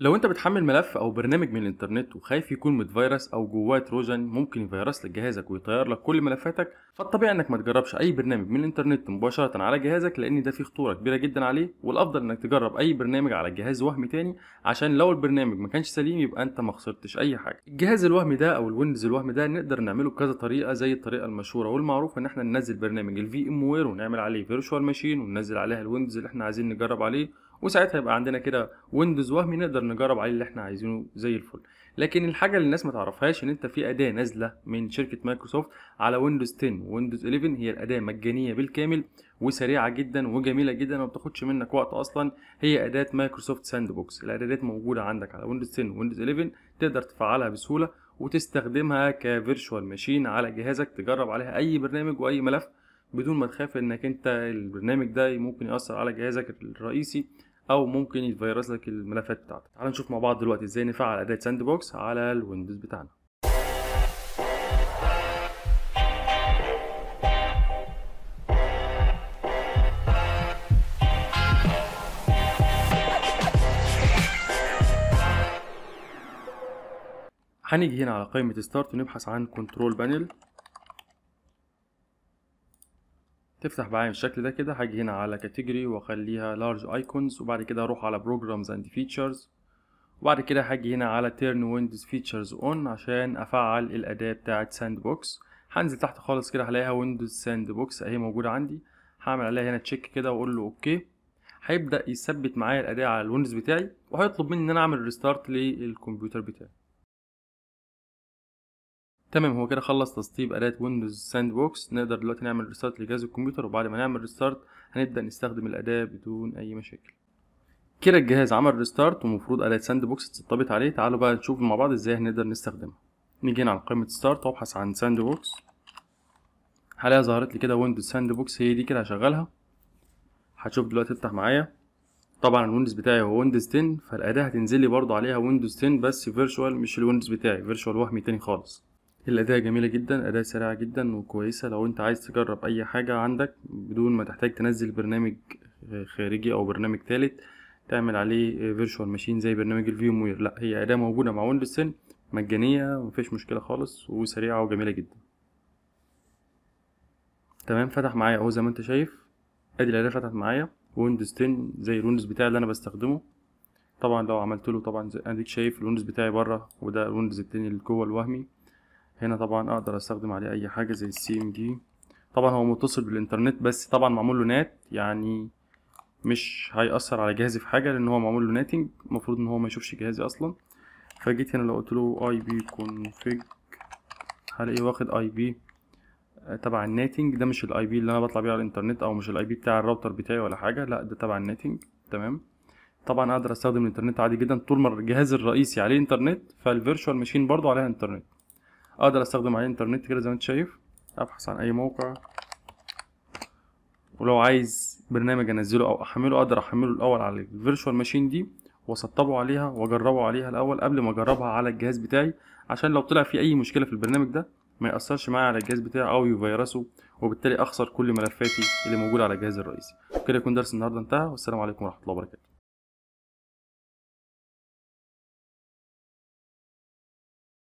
لو انت بتحمل ملف او برنامج من الانترنت وخايف يكون متفيروس او جواه تروجن ممكن يفيروس لك جهازك ويطير لك كل ملفاتك فالطبيعي انك ما تجربش اي برنامج من الانترنت مباشره على جهازك لان ده فيه خطوره كبيره جدا عليه والافضل انك تجرب اي برنامج على جهاز وهمي تاني عشان لو البرنامج ما كانش سليم يبقى انت ما خسرتش اي حاجه الجهاز الوهمي ده او الويندوز الوهمي ده نقدر نعمله بكذا طريقه زي الطريقه المشهوره والمعروفه ان احنا ننزل برنامج الفي ام وير ونعمل عليه فيرتشوال ماشين وننزل عليها الويندوز اللي احنا عايزين نجرب عليه وساعتها يبقى عندنا كده ويندوز وهمي نقدر نجرب عليه اللي احنا عايزينه زي الفل لكن الحاجه اللي الناس ما تعرفهاش ان انت في اداه نازله من شركه مايكروسوفت على ويندوز 10 ويندوز 11 هي الاداه مجانيه بالكامل وسريعه جدا وجميله جدا وما بتاخدش منك وقت اصلا هي اداه مايكروسوفت ساند بوكس الاعدادات موجوده عندك على ويندوز 10 ويندوز 11 تقدر تفعلها بسهوله وتستخدمها كفيرشوال ماشين على جهازك تجرب عليها اي برنامج واي ملف بدون ما تخاف انك انت البرنامج ده ممكن ياثر على جهازك الرئيسي او ممكن يفيروس لك الملفات بتاعتك تعال نشوف مع بعض دلوقتي ازاي نفعل اداه ساند بوكس على الويندوز بتاعنا هنيجي هنا على قائمة ستارت ونبحث عن كنترول بانل تفتح معايا بالشكل ده كده هاجي هنا على كاتيجوري واخليها لارج ايكونز وبعد كده اروح على بروجرامز اند فيتشرز وبعد كده هاجي هنا على تيرن ويندوز فيتشرز اون عشان افعل الاداه بتاعه ساند بوكس هنزل تحت خالص كده هلاقيها ويندوز ساند بوكس اهي موجوده عندي هعمل عليها هنا تشيك كده واقول له اوكي هيبدا يثبت معايا الاداه على الويندوز بتاعي وهيطلب مني ان انا اعمل ريستارت للكمبيوتر بتاعي تمام هو كده خلص تسطيب الات ويندوز ساند بوكس نقدر دلوقتي نعمل ريستارت لجهاز الكمبيوتر وبعد ما نعمل ريستارت هنبدأ نستخدم الأداة بدون أي مشاكل كده الجهاز عمل ريستارت ومفروض الات ساند بوكس اتسطبت عليه تعالوا بقى نشوف مع بعض ازاي هنقدر نستخدمها نيجي هنا على قائمة ستارت وابحث عن ساند بوكس حاليا ظهرت لي كده ويندوز ساند بوكس هي دي كده هشغلها هتشوف دلوقتي افتح معايا طبعا الويندوز بتاعي هو ويندوز 10 فالأداة هتنزل لي برضه عليها ويندوز 10 بس فيرتشوال مش الويندوز بتاعي فيرتشوال وهمي تاني خالص الأداة جميلة جدا أداة سريعة جدا وكويسة لو أنت عايز تجرب أي حاجة عندك بدون ما تحتاج تنزل برنامج آه، خارجي أو برنامج ثالث تعمل عليه فيرتشوال آه، ماشين زي برنامج الفيوموير لا هي أداة موجودة مع ويندوز 10 مجانية مفيش مشكلة خالص وسريعة وجميلة جدا تمام فتح معايا اهو زي ما انت شايف ادي الأداة فتحت معايا ويندوز 10 زي الويندوز بتاعي اللي انا بستخدمه طبعا لو عملت له طبعا اديك شايف الويندوز بتاعي بره وده الويندوز التاني اللي جوه الوهمي هنا طبعا اقدر استخدم عليه اي حاجه زي السي ام دي طبعا هو متصل بالانترنت بس طبعا معمول له نات يعني مش هيأثر على جهازي في حاجه لان هو معمول له ناتنج المفروض ان هو ما يشوفش جهازي اصلا فجيت هنا لو قلت له اي بي كونفيج هلاقيه واخد اي آه، بي تبع الناتنج ده مش الاي بي اللي انا بطلع بيه على الانترنت او مش الاي بي بتاع الراوتر بتاعي ولا حاجه لا ده تبع الناتنج تمام طبعا اقدر استخدم الانترنت عادي جدا طول ما الجهاز الرئيسي عليه انترنت فالفيرشوال ماشين برضو عليها انترنت اقدر استخدم عليه الانترنت كده زي ما انت شايف ابحث عن اي موقع ولو عايز برنامج انزله او احمله اقدر احمله الاول على الفيرتشوال ماشين دي واسطبه عليها واجربه عليها الاول قبل ما اجربها على الجهاز بتاعي عشان لو طلع في اي مشكله في البرنامج ده ما ياثرش معايا على الجهاز بتاعي او يفيرسه وبالتالي اخسر كل ملفاتي اللي موجوده على الجهاز الرئيسي كده يكون درس النهارده انتهى والسلام عليكم ورحمه الله وبركاته